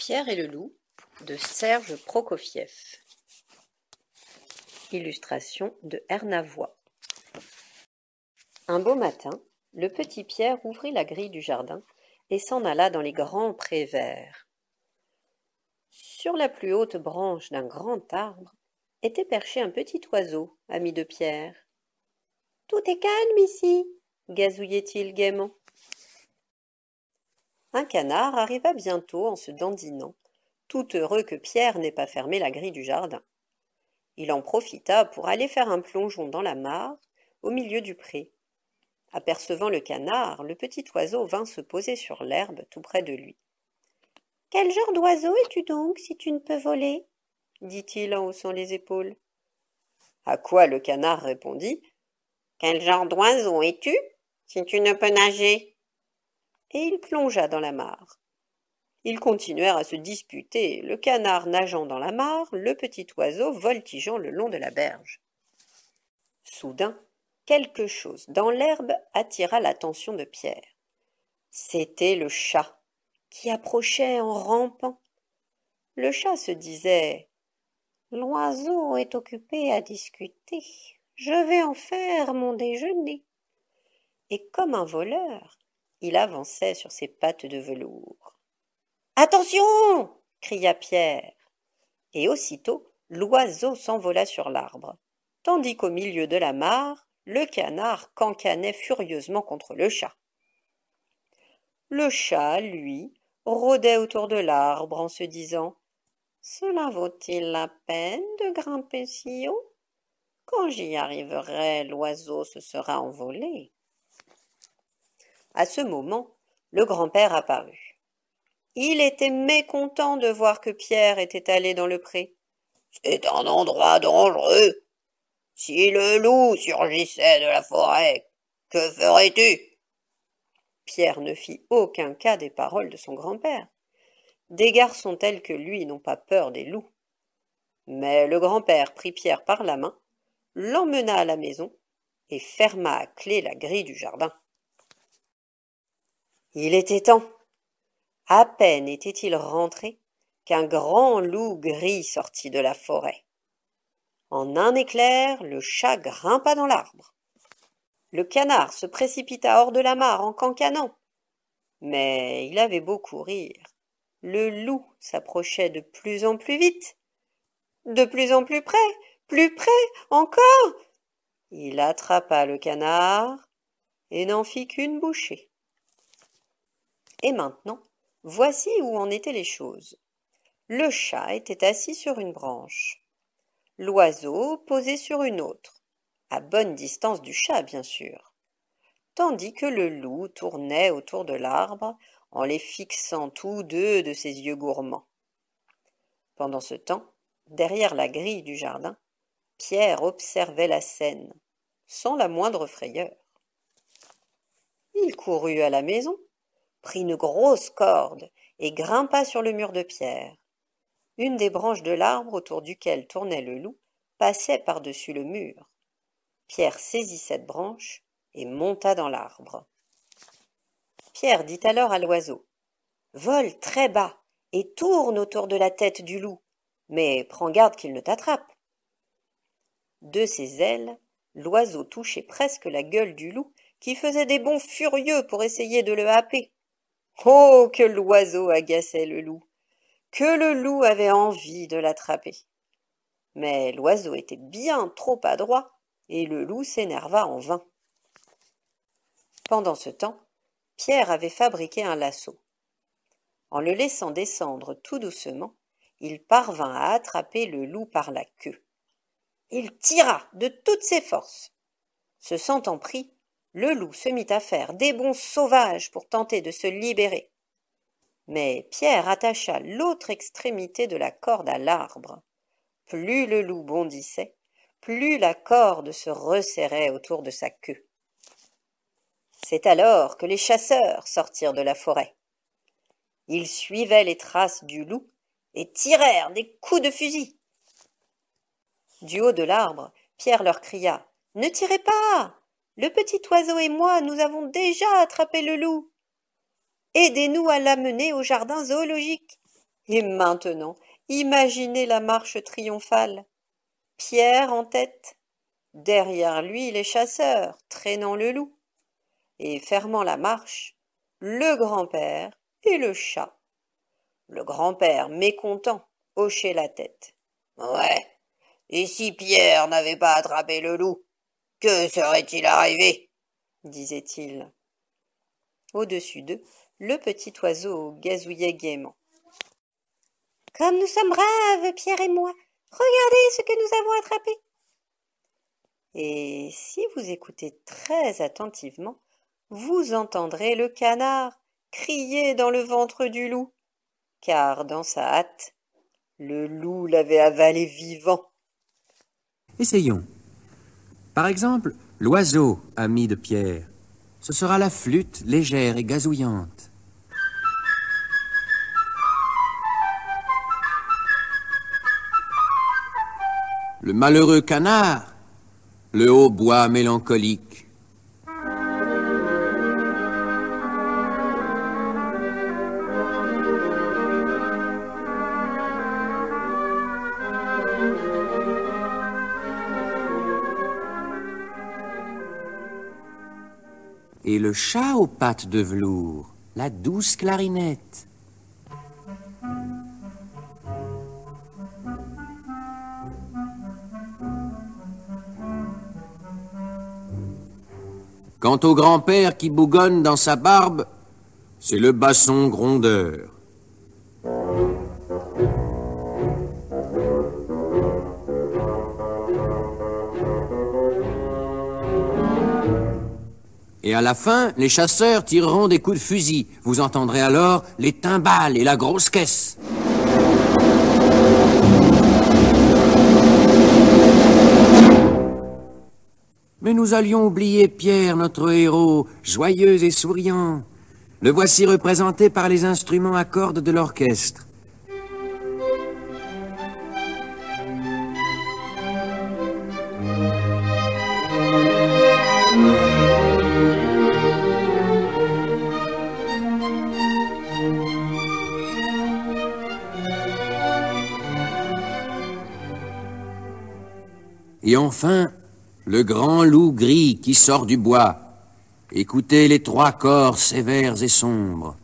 Pierre et le loup de Serge Prokofiev. Illustration de Hernavoy. Un beau matin, le petit Pierre ouvrit la grille du jardin et s'en alla dans les grands prés verts. Sur la plus haute branche d'un grand arbre était perché un petit oiseau, ami de Pierre. Tout est calme ici, gazouillait-il gaiement. Un canard arriva bientôt en se dandinant, tout heureux que Pierre n'ait pas fermé la grille du jardin. Il en profita pour aller faire un plongeon dans la mare, au milieu du pré. Apercevant le canard, le petit oiseau vint se poser sur l'herbe tout près de lui. Quel genre d'oiseau es-tu donc si tu ne peux voler dit-il en haussant les épaules. À quoi le canard répondit Quel genre d'oiseau es-tu si tu ne peux nager et il plongea dans la mare. Ils continuèrent à se disputer, le canard nageant dans la mare, le petit oiseau voltigeant le long de la berge. Soudain, quelque chose dans l'herbe attira l'attention de Pierre. C'était le chat, qui approchait en rampant. Le chat se disait L'oiseau est occupé à discuter. Je vais en faire mon déjeuner. Et comme un voleur, il avançait sur ses pattes de velours. Attention cria Pierre. Et aussitôt, l'oiseau s'envola sur l'arbre, tandis qu'au milieu de la mare, le canard cancanait furieusement contre le chat. Le chat, lui, rôdait autour de l'arbre en se disant Cela vaut-il la peine de grimper si haut Quand j'y arriverai, l'oiseau se sera envolé. À ce moment, le grand-père apparut. Il était mécontent de voir que Pierre était allé dans le pré. C'est un endroit dangereux. Si le loup surgissait de la forêt, que ferais-tu Pierre ne fit aucun cas des paroles de son grand-père. Des garçons tels que lui n'ont pas peur des loups. Mais le grand-père prit Pierre par la main, l'emmena à la maison et ferma à clé la grille du jardin. Il était temps. À peine était-il rentré qu'un grand loup gris sortit de la forêt. En un éclair, le chat grimpa dans l'arbre. Le canard se précipita hors de la mare en cancanant. Mais il avait beau courir. Le loup s'approchait de plus en plus vite, de plus en plus près, plus près encore. Il attrapa le canard et n'en fit qu'une bouchée. Et maintenant, voici où en étaient les choses. Le chat était assis sur une branche, l'oiseau posé sur une autre, à bonne distance du chat, bien sûr, tandis que le loup tournait autour de l'arbre en les fixant tous deux de ses yeux gourmands. Pendant ce temps, derrière la grille du jardin, Pierre observait la scène, sans la moindre frayeur. Il courut à la maison prit une grosse corde et grimpa sur le mur de pierre. Une des branches de l'arbre autour duquel tournait le loup passait par-dessus le mur. Pierre saisit cette branche et monta dans l'arbre. Pierre dit alors à l'oiseau Vole très bas et tourne autour de la tête du loup, mais prends garde qu'il ne t'attrape. De ses ailes, l'oiseau touchait presque la gueule du loup qui faisait des bonds furieux pour essayer de le happer. Oh, que l'oiseau agaçait le loup, que le loup avait envie de l'attraper. Mais l'oiseau était bien trop adroit, et le loup s'énerva en vain. Pendant ce temps, Pierre avait fabriqué un lasso. En le laissant descendre tout doucement, il parvint à attraper le loup par la queue. Il tira de toutes ses forces. Se sentant pris, le loup se mit à faire des bonds sauvages pour tenter de se libérer. Mais Pierre attacha l'autre extrémité de la corde à l'arbre. Plus le loup bondissait, plus la corde se resserrait autour de sa queue. C'est alors que les chasseurs sortirent de la forêt. Ils suivaient les traces du loup et tirèrent des coups de fusil. Du haut de l'arbre, Pierre leur cria Ne tirez pas le petit oiseau et moi, nous avons déjà attrapé le loup. Aidez-nous à l'amener au jardin zoologique. Et maintenant, imaginez la marche triomphale. Pierre en tête, derrière lui les chasseurs, traînant le loup, et fermant la marche, le grand-père et le chat. Le grand-père, mécontent, hochait la tête. Ouais, et si Pierre n'avait pas attrapé le loup que serait-il arrivé disait-il. Au-dessus d'eux, le petit oiseau gazouillait gaiement. Comme nous sommes braves, Pierre et moi, regardez ce que nous avons attrapé. Et si vous écoutez très attentivement, vous entendrez le canard crier dans le ventre du loup, car dans sa hâte, le loup l'avait avalé vivant. Essayons. Par exemple, l'oiseau, ami de Pierre, ce sera la flûte légère et gazouillante. Le malheureux canard, le haut bois mélancolique. le chat aux pattes de velours, la douce clarinette. Quant au grand-père qui bougonne dans sa barbe, c'est le basson grondeur. Et à la fin, les chasseurs tireront des coups de fusil. Vous entendrez alors les timbales et la grosse caisse. Mais nous allions oublier Pierre, notre héros, joyeux et souriant. Le voici représenté par les instruments à cordes de l'orchestre. Et enfin, le grand loup gris qui sort du bois. Écoutez les trois corps sévères et sombres.